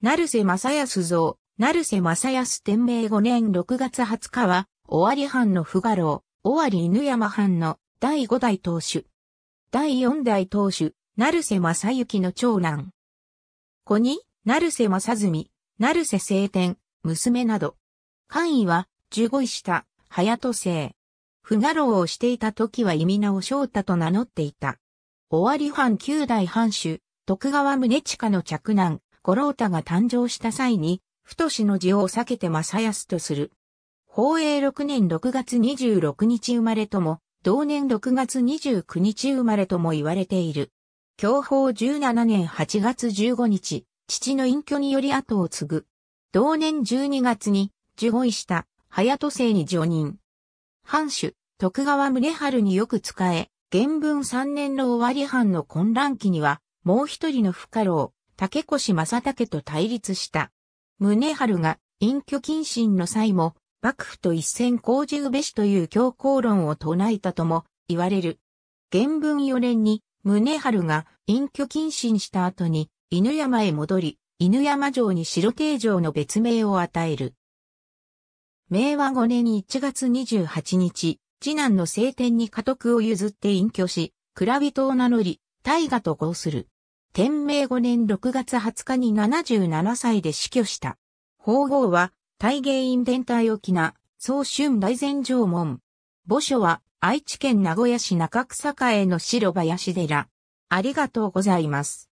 成瀬正康像、成瀬正康天明5年6月20日は、尾張藩の不画廊、尾張犬山藩の第5代当主。第4代当主、成瀬正幸の長男。子に、成瀬正な成瀬聖天、娘など。官位は、十五位下、早戸生。不画廊をしていた時は意味名を翔太と名乗っていた。尾張藩九代藩主、徳川宗近の嫡男、五郎太が誕生した際に、太子の字を避けて正康とする。宝永6年6月26日生まれとも、同年6月29日生まれとも言われている。享保17年8月15日、父の隠居により後を継ぐ。同年12月に、受護した、早都生に上任。藩主、徳川宗春によく使え、元文3年の終わり藩の混乱期には、もう一人の不可老、竹越正武と対立した。宗春が隠居謹慎の際も、幕府と一戦交うべしという強硬論を唱えたとも言われる。原文4年に、宗春が隠居謹慎した後に、犬山へ戻り、犬山城に白帝城の別名を与える。明和5年1月28日、次男の聖天に家督を譲って隠居し、蔵人を名乗り、大河と号する。天明5年6月20日に77歳で死去した。法号は、大芸院伝体沖な、総春大前城門。墓所は、愛知県名古屋市中草加への白林寺。ありがとうございます。